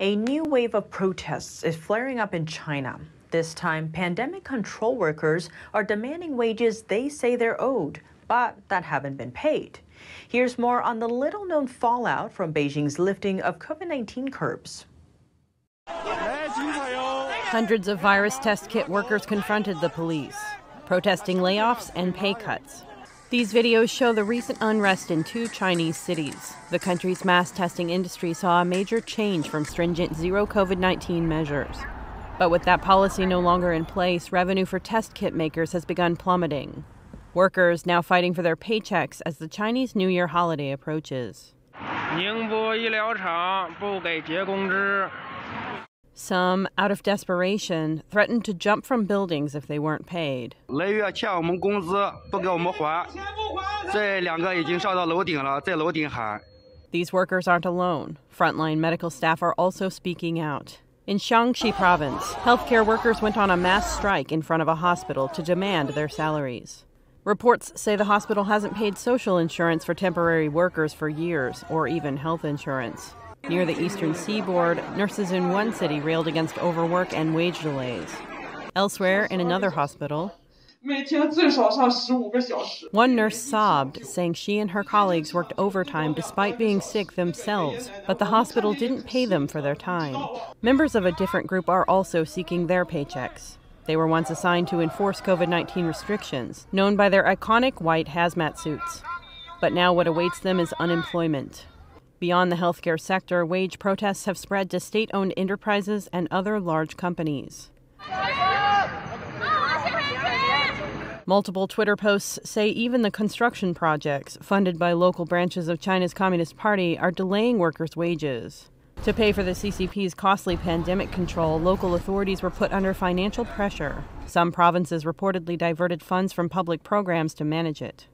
A new wave of protests is flaring up in China. This time, pandemic control workers are demanding wages they say they're owed, but that haven't been paid. Here's more on the little known fallout from Beijing's lifting of COVID 19 curbs. Hundreds of virus test kit workers confronted the police, protesting layoffs and pay cuts. These videos show the recent unrest in two Chinese cities. The country's mass testing industry saw a major change from stringent zero COVID 19 measures. But with that policy no longer in place, revenue for test kit makers has begun plummeting. Workers now fighting for their paychecks as the Chinese New Year holiday approaches. Some, out of desperation, threatened to jump from buildings if they weren't paid. These workers aren't alone. Frontline medical staff are also speaking out. In Shaanxi province, healthcare workers went on a mass strike in front of a hospital to demand their salaries. Reports say the hospital hasn't paid social insurance for temporary workers for years, or even health insurance. Near the eastern seaboard, nurses in one city railed against overwork and wage delays. Elsewhere, in another hospital, one nurse sobbed, saying she and her colleagues worked overtime despite being sick themselves, but the hospital didn't pay them for their time. Members of a different group are also seeking their paychecks. They were once assigned to enforce COVID 19 restrictions, known by their iconic white hazmat suits. But now what awaits them is unemployment. Beyond the healthcare sector, wage protests have spread to state owned enterprises and other large companies. Multiple Twitter posts say even the construction projects funded by local branches of China's Communist Party are delaying workers' wages. To pay for the CCP's costly pandemic control, local authorities were put under financial pressure. Some provinces reportedly diverted funds from public programs to manage it.